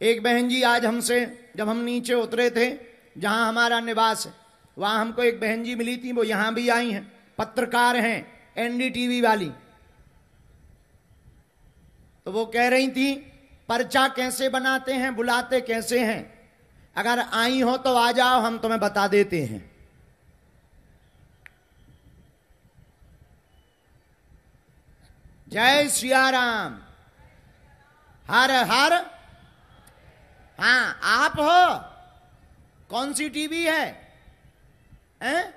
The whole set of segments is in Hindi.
एक बहन जी आज हमसे जब हम नीचे उतरे थे जहां हमारा निवास है वहां हमको एक बहन जी मिली थी वो यहां भी आई हैं पत्रकार हैं एनडीटीवी वाली तो वो कह रही थी पर्चा कैसे बनाते हैं बुलाते कैसे हैं अगर आई हो तो आ जाओ हम तुम्हें बता देते हैं जय राम हर हर हाँ आप हो कौन सी टीवी है हैं?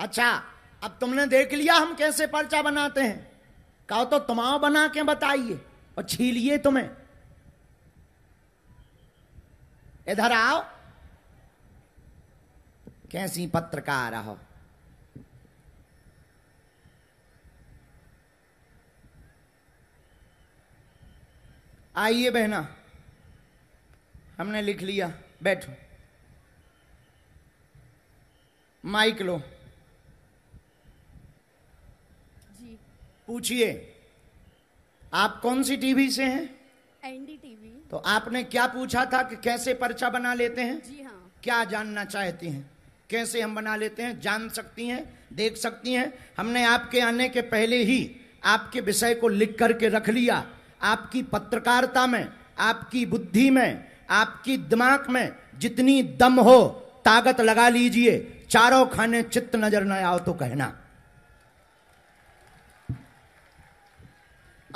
अच्छा अब तुमने देख लिया हम कैसे पर्चा बनाते हैं कहो तो तुमाओ बना के बताइए और छीलिए तुम्हें इधर आओ कैसी पत्रकार हो आइए बहना हमने लिख लिया बैठो माइक लो पूछिए आप कौन सी टीवी से हैं एनडीटीवी तो आपने क्या पूछा था कि कैसे पर्चा बना लेते हैं जी हाँ क्या जानना चाहती हैं कैसे हम बना लेते हैं जान सकती हैं देख सकती हैं हमने आपके आने के पहले ही आपके विषय को लिख करके रख लिया आपकी पत्रकारिता में आपकी बुद्धि में आपकी दिमाग में जितनी दम हो ताकत लगा लीजिए चारों खाने चित्त नजर न आओ तो कहना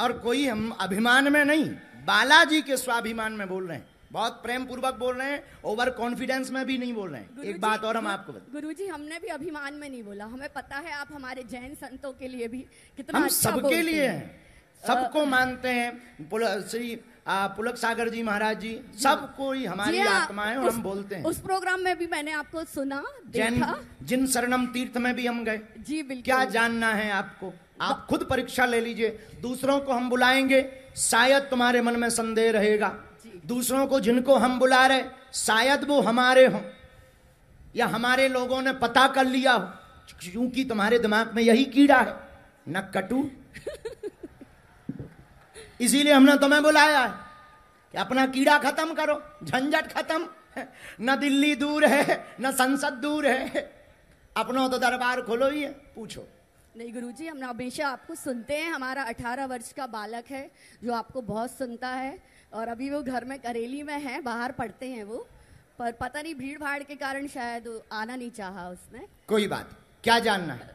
और कोई हम अभिमान में नहीं बालाजी के स्वाभिमान में बोल रहे हैं बहुत प्रेम पूर्वक बोल रहे हैं ओवर कॉन्फिडेंस में भी नहीं बोल रहे हैं एक बात और हम आपको गुरु जी हमने भी अभिमान में नहीं बोला हमें पता है आप हमारे जैन संतों के लिए भी कितना हम अच्छा सबके लिए हैं सबको मानते हैं श्री पुलक सागर जी महाराज जी सब कोई हमारी हाँ, आत्मा है और हम बोलते हैं उस प्रोग्राम में भी मैंने आपको सुना जैन जिन शरणम तीर्थ में भी हम गए जी बिल्कुल क्या जानना है आपको आप खुद परीक्षा ले लीजिए दूसरों को हम बुलाएंगे शायद तुम्हारे मन में संदेह रहेगा दूसरों को जिनको हम बुला रहे शायद वो हमारे हों या हमारे लोगों ने पता कर लिया हो क्योंकि तुम्हारे दिमाग में यही कीड़ा है न कटु इसीलिए हमने तुम्हें बुलाया है कि अपना कीड़ा खत्म करो झंझट खत्म न दिल्ली दूर है न संसद दूर है अपना तो दरबार खोलो ही है पूछो नहीं गुरुजी हम हमेशा आपको सुनते हैं हमारा अठारह वर्ष का बालक है जो आपको बहुत सुनता है और अभी वो घर में करेली में है बाहर पढ़ते हैं वो पर पता नहीं भीड़ भाड़ के कारण शायद आना नहीं चाहा उसने कोई बात क्या जानना है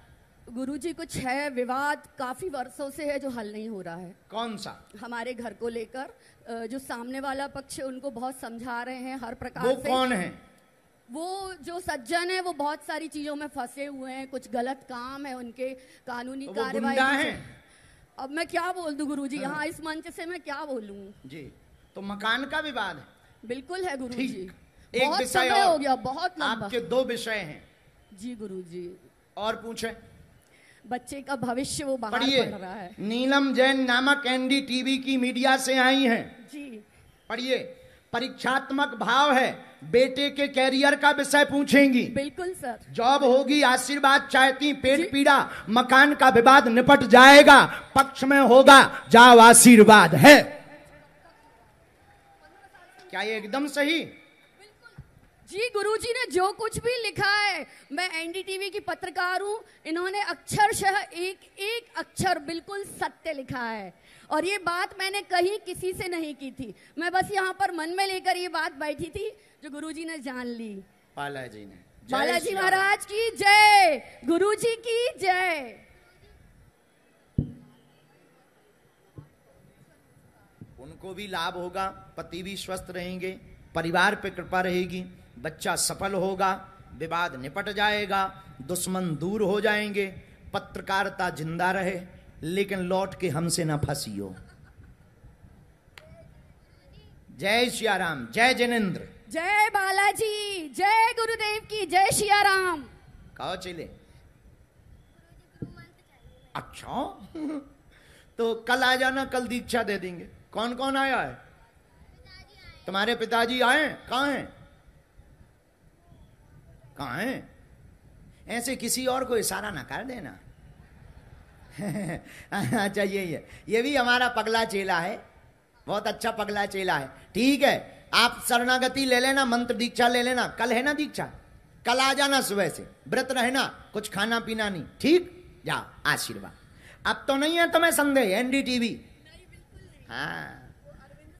गुरुजी कुछ है विवाद काफी वर्षों से है जो हल नहीं हो रहा है कौन सा हमारे घर को लेकर जो सामने वाला पक्ष उनको बहुत समझा रहे हैं हर प्रकार वो से कौन है वो जो सज्जन है वो बहुत सारी चीजों में फंसे हुए हैं कुछ गलत काम है उनके कानूनी तो कार्रवाई अब मैं क्या बोल दू गुरु जी हाँ। यहाँ इस मंच से मैं क्या बोलूँ जी तो मकान का विवाद है बिल्कुल है गुरु जी एक विषय हो गया बहुत आपके दो विषय हैं जी गुरु जी और पूछे बच्चे का भविष्य वो बाहर पढ़ रहा है नीलम जैन नामक टीवी की मीडिया से आई हैं जी पढ़िए परीक्षात्मक भाव है बेटे के कैरियर का विषय पूछेंगी बिल्कुल सर जॉब होगी आशीर्वाद चाहती पेट पीड़ा मकान का विवाद निपट जाएगा पक्ष में होगा जाओ आशीर्वाद है क्या ये एकदम सही जी गुरुजी ने जो कुछ भी लिखा है मैं एनडीटीवी की पत्रकार हूँ इन्होंने अक्षरशः एक एक अक्षर बिल्कुल सत्य लिखा है और ये बात मैंने कहीं किसी से नहीं की थी मैं बस यहाँ पर मन में लेकर ये बात बैठी थी जो गुरुजी ने जान ली बालाजी ने बालाजी महाराज की जय गुरु की जय उनको भी लाभ होगा पति भी स्वस्थ रहेंगे परिवार पे कृपा रहेगी बच्चा सफल होगा विवाद निपट जाएगा दुश्मन दूर हो जाएंगे पत्रकारिता जिंदा रहे लेकिन लौट के हमसे ना फंसी हो जय सियाराम जय जिनेन्द्र जय बालाजी जय गुरुदेव की जय सियाराम कहो चले अच्छा तो कल आ जाना कल दीक्षा दे देंगे कौन कौन आया है तुम्हारे पिताजी आए कहा हैं कहा है ऐसे किसी और को इशारा ना कर देना अच्छा ये है ये भी हमारा पगला चेला है बहुत अच्छा पगला चेला है ठीक है आप शरणागति ले लेना मंत्र दीक्षा ले लेना कल है ना दीक्षा कल आ जाना सुबह से व्रत रहना कुछ खाना पीना नहीं ठीक जा आशीर्वाद अब तो नहीं है तुम्हें संदेह एनडीटीवी हाँ